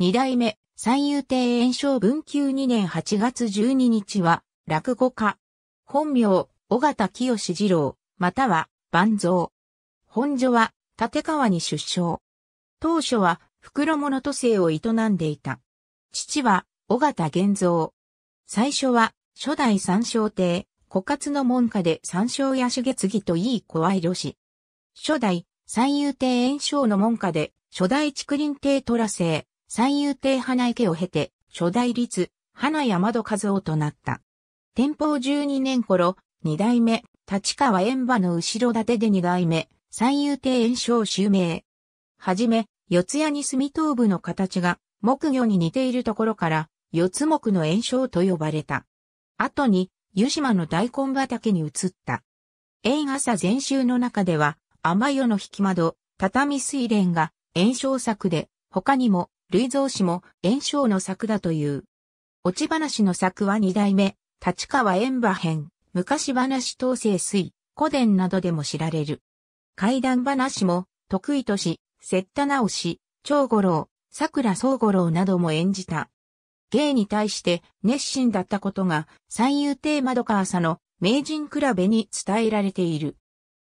二代目、三遊亭炎章文久二年八月十二日は、落語家。本名、尾形清二郎、または、万蔵。本所は、立川に出生。当初は、袋物都政を営んでいた。父は、尾形玄蔵。最初は、初代三章帝、枯渇の門下で三章や重次といい怖い路子。初代、三遊亭炎章の門下で、初代竹林亭虎星、三遊亭花池を経て、初代立、花山戸和夫となった。天保十二年頃、二代目、立川円馬の後ろ盾で二代目、三遊亭円章襲名。はじめ、四谷に住み頭部の形が、木魚に似ているところから、四つ木の円章と呼ばれた。後に、湯島の大根畑に移った。縁朝全集の中では、雨夜の引き窓、畳水蓮が、円章作で、他にも、類蔵氏も炎章の作だという。落ち話の作は二代目、立川炎馬編、昔話統制水、古伝などでも知られる。怪談話も、得意とし、節田直し、長五郎、桜宗五郎なども演じた。芸に対して熱心だったことが、三遊亭窓川さの名人比べに伝えられている。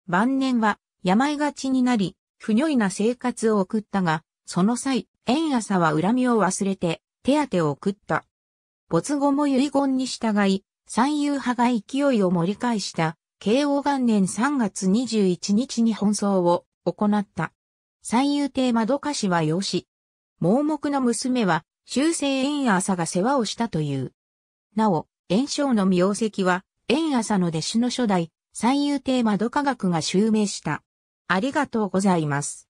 晩年は病がちになり、不如意な生活を送ったが、その際、円朝は恨みを忘れて、手当てを送った。没後も遺言に従い、三遊派が勢いを盛り返した、慶応元年3月21日に奔走を行った。三遊亭窓かしは養子。盲目の娘は、修正円朝が世話をしたという。なお、炎章の名跡は、円朝の弟子の初代、三遊亭窓科学が襲名した。ありがとうございます。